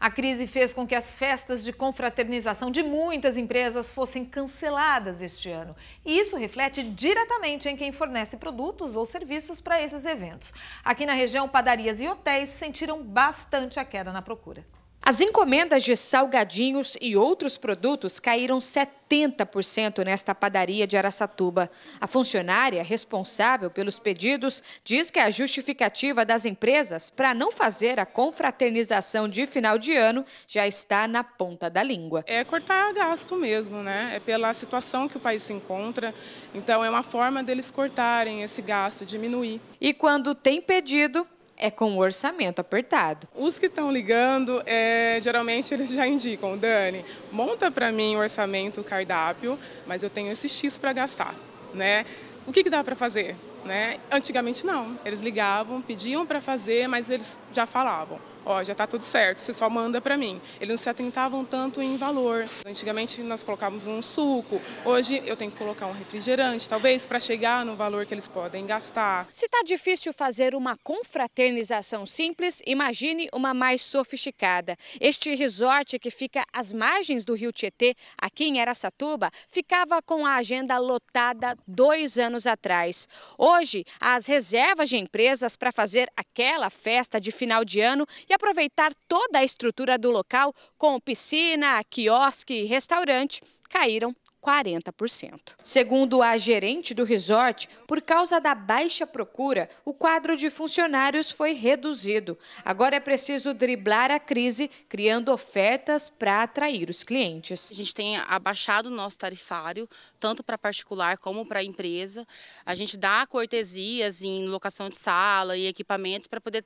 A crise fez com que as festas de confraternização de muitas empresas fossem canceladas este ano. E isso reflete diretamente em quem fornece produtos ou serviços para esses eventos. Aqui na região, padarias e hotéis sentiram bastante a queda na procura. As encomendas de salgadinhos e outros produtos caíram 70% nesta padaria de Araçatuba. A funcionária responsável pelos pedidos diz que a justificativa das empresas para não fazer a confraternização de final de ano já está na ponta da língua. É cortar gasto mesmo, né? É pela situação que o país se encontra. Então é uma forma deles cortarem esse gasto, diminuir. E quando tem pedido, é com o orçamento apertado. Os que estão ligando, é, geralmente eles já indicam, Dani, monta para mim o orçamento, o cardápio, mas eu tenho esse X para gastar, né? O que, que dá para fazer? Né? Antigamente não. Eles ligavam, pediam para fazer, mas eles já falavam. Ó, oh, já está tudo certo, você só manda para mim. Eles não se atentavam tanto em valor. Antigamente nós colocávamos um suco, hoje eu tenho que colocar um refrigerante, talvez para chegar no valor que eles podem gastar. Se está difícil fazer uma confraternização simples, imagine uma mais sofisticada. Este resort que fica às margens do rio Tietê, aqui em Aracatuba, ficava com a agenda lotada dois anos atrás. Hoje, as reservas de empresas para fazer aquela festa de final de ano e aproveitar toda a estrutura do local com piscina, quiosque e restaurante caíram 40%. Segundo a gerente do resort, por causa da baixa procura, o quadro de funcionários foi reduzido. Agora é preciso driblar a crise, criando ofertas para atrair os clientes. A gente tem abaixado o nosso tarifário, tanto para particular como para empresa. A gente dá cortesias em locação de sala e equipamentos para poder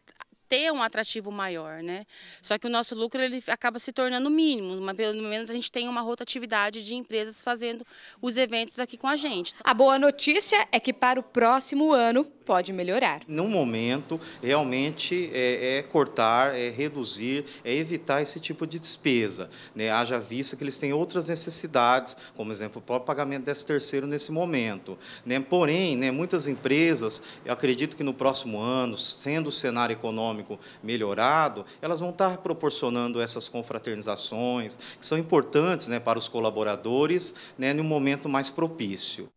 ter um atrativo maior, né? Uhum. Só que o nosso lucro ele acaba se tornando mínimo, mas pelo menos a gente tem uma rotatividade de empresas fazendo os eventos aqui com a gente. A boa notícia é que para o próximo ano pode melhorar. No momento, realmente é, é, cortar, é reduzir, é evitar esse tipo de despesa. Né? Haja vista que eles têm outras necessidades, como exemplo, o próprio pagamento desse terceiro nesse momento. Né? Porém, né, muitas empresas, eu acredito que no próximo ano, sendo o cenário econômico melhorado, elas vão estar proporcionando essas confraternizações, que são importantes né, para os colaboradores, né, num momento mais propício.